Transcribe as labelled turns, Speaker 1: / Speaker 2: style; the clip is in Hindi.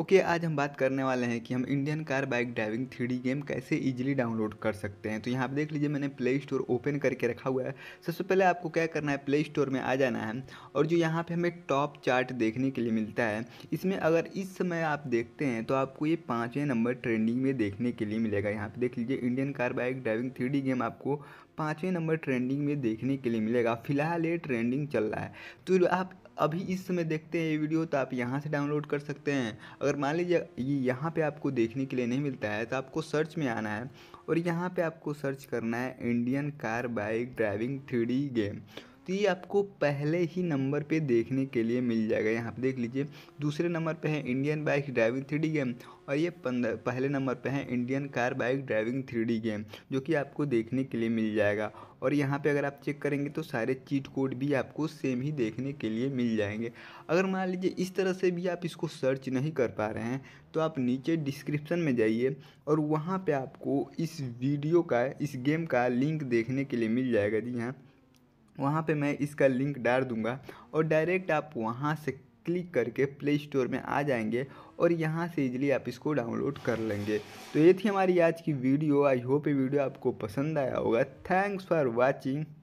Speaker 1: ओके okay, आज हम बात करने वाले हैं कि हम Indian car bike driving three game कैसे इजीली डाउनलोड कर सकते हैं तो यहाँ पर देख लीजिए मैंने प्ले स्टोर ओपन करके रखा हुआ है सबसे पहले आपको क्या करना है प्ले स्टोर में आ जाना है और जो यहाँ पे हमें टॉप चार्ट देखने के लिए मिलता है इसमें अगर इस समय आप देखते हैं तो आपको ये पाँचवें नंबर ट्रेंडिंग में देखने के लिए मिलेगा यहाँ पर देख लीजिए Indian car bike driving three game आपको पाँचवें नंबर ट्रेंडिंग में देखने के लिए मिलेगा फिलहाल ये ट्रेंडिंग चल रहा है तो आप अभी इस समय देखते हैं ये वीडियो तो आप यहाँ से डाउनलोड कर सकते हैं अगर मान लीजिए ये यहाँ पे आपको देखने के लिए नहीं मिलता है तो आपको सर्च में आना है और यहाँ पे आपको सर्च करना है Indian car bike driving three game तो ये आपको पहले ही नंबर पे देखने के लिए मिल जाएगा यहाँ पे देख लीजिए दूसरे नंबर पे है Indian bike driving three game और ये पहले नंबर पे है Indian car bike driving three game जो कि आपको देखने के लिए मिल जाएगा और यहाँ पे अगर आप चेक करेंगे तो सारे चीट कोड भी आपको सेम ही देखने के लिए मिल जाएंगे अगर मान लीजिए इस तरह से भी आप इसको सर्च नहीं कर पा रहे हैं तो आप नीचे डिस्क्रिप्शन में जाइए और वहाँ पर आपको इस वीडियो का इस गेम का लिंक देखने के लिए मिल जाएगा जी हाँ वहाँ पे मैं इसका लिंक डाल दूँगा और डायरेक्ट आप वहाँ से क्लिक करके प्ले स्टोर में आ जाएंगे और यहाँ से इजीली आप इसको डाउनलोड कर लेंगे तो ये थी हमारी आज की वीडियो आई होप ये वीडियो आपको पसंद आया होगा थैंक्स फॉर वॉचिंग